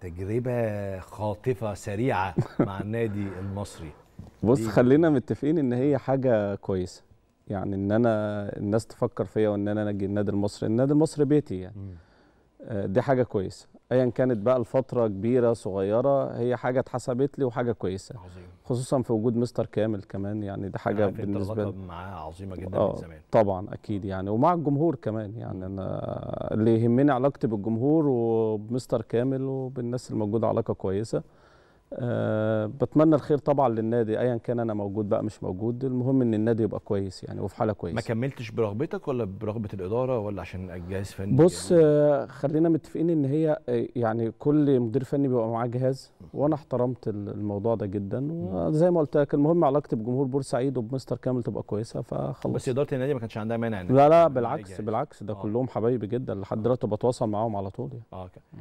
تجربه خاطفه سريعه مع النادي المصري بص خلينا متفقين ان هي حاجه كويسه يعني ان انا الناس تفكر فيا وان انا اجي النادي المصري النادي المصري بيتي يعني آه، دي حاجه كويسه ايا كانت بقى الفتره كبيره صغيره هي حاجه اتحسبت لي وحاجه كويسه عظيم. خصوصا في وجود مستر كامل كمان يعني ده حاجه بالنسبه لي معاه عظيمه جدا آه من زمان طبعا اكيد يعني ومع الجمهور كمان يعني انا اللي يهمني علاقتي بالجمهور وبمستر كامل وبالناس الموجوده علاقه كويسه آه، بتمنى الخير طبعا للنادي ايا كان انا موجود بقى مش موجود المهم ان النادي يبقى كويس يعني وفي حاله كويسه ما كملتش برغبتك ولا برغبه الاداره ولا عشان الجهاز فني بص يعني؟ آه، خلينا متفقين ان هي آه، يعني كل مدير فني بيبقى معاه جهاز وانا احترمت الموضوع ده جدا وزي ما قلت لك المهم علاقتي بجمهور بورسعيد وبمستر كامل تبقى كويسه فخلاص بس اداره النادي ما كانش عندها مانع لا لا بالعكس بالعكس ده آه. كلهم حبايبي جدا لحد دلوقتي بتواصل معاهم على طول يعني. اه